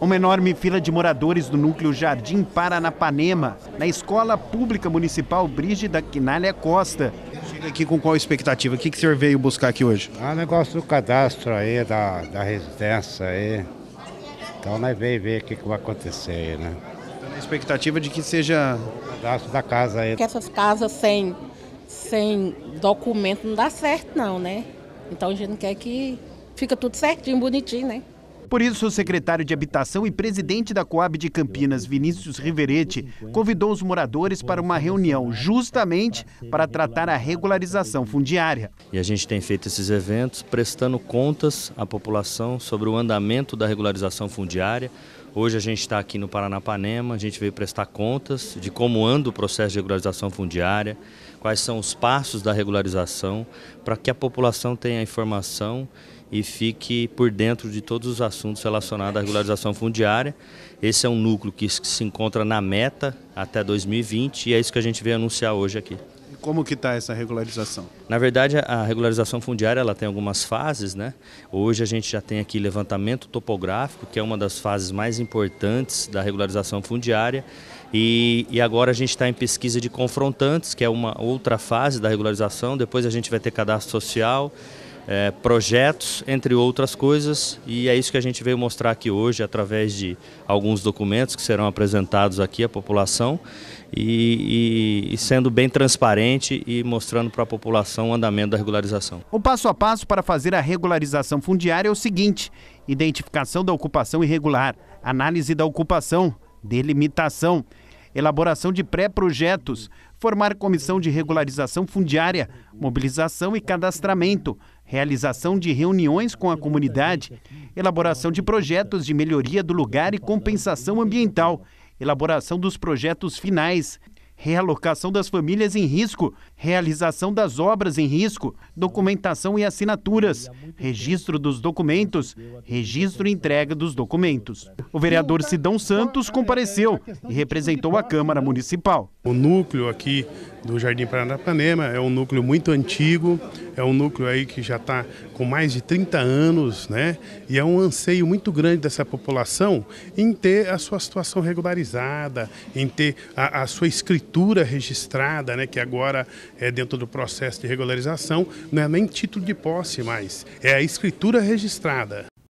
Uma enorme fila de moradores do núcleo Jardim Paranapanema, na Escola Pública Municipal Brígida Quinalha Costa. Chega aqui com qual expectativa? O que, que o senhor veio buscar aqui hoje? Ah, negócio do cadastro aí, da, da residência aí. Então nós veio ver o que, que vai acontecer aí, né? Tá a expectativa de que seja... O cadastro da casa aí. Porque essas casas sem, sem documento não dá certo não, né? Então a gente quer que fica tudo certinho, bonitinho, né? Por isso, o secretário de Habitação e presidente da Coab de Campinas, Vinícius Riverete, convidou os moradores para uma reunião justamente para tratar a regularização fundiária. E a gente tem feito esses eventos prestando contas à população sobre o andamento da regularização fundiária. Hoje a gente está aqui no Paranapanema, a gente veio prestar contas de como anda o processo de regularização fundiária, quais são os passos da regularização, para que a população tenha informação e fique por dentro de todos os assuntos relacionados à regularização fundiária. Esse é um núcleo que se encontra na meta até 2020 e é isso que a gente veio anunciar hoje aqui. Como que está essa regularização? Na verdade, a regularização fundiária ela tem algumas fases, né? Hoje a gente já tem aqui levantamento topográfico, que é uma das fases mais importantes da regularização fundiária. E, e agora a gente está em pesquisa de confrontantes, que é uma outra fase da regularização. Depois a gente vai ter cadastro social, é, projetos, entre outras coisas, e é isso que a gente veio mostrar aqui hoje através de alguns documentos que serão apresentados aqui à população e, e, e sendo bem transparente e mostrando para a população o andamento da regularização. O passo a passo para fazer a regularização fundiária é o seguinte: identificação da ocupação irregular, análise da ocupação, delimitação, elaboração de pré-projetos, formar comissão de regularização fundiária, mobilização e cadastramento realização de reuniões com a comunidade, elaboração de projetos de melhoria do lugar e compensação ambiental, elaboração dos projetos finais, realocação das famílias em risco, realização das obras em risco, documentação e assinaturas, registro dos documentos, registro e entrega dos documentos. O vereador Sidão Santos compareceu e representou a Câmara Municipal. O núcleo aqui do Jardim Paranapanema, é um núcleo muito antigo, é um núcleo aí que já está com mais de 30 anos, né? E é um anseio muito grande dessa população em ter a sua situação regularizada, em ter a, a sua escritura registrada, né? Que agora é dentro do processo de regularização, não é nem título de posse mais, é a escritura registrada.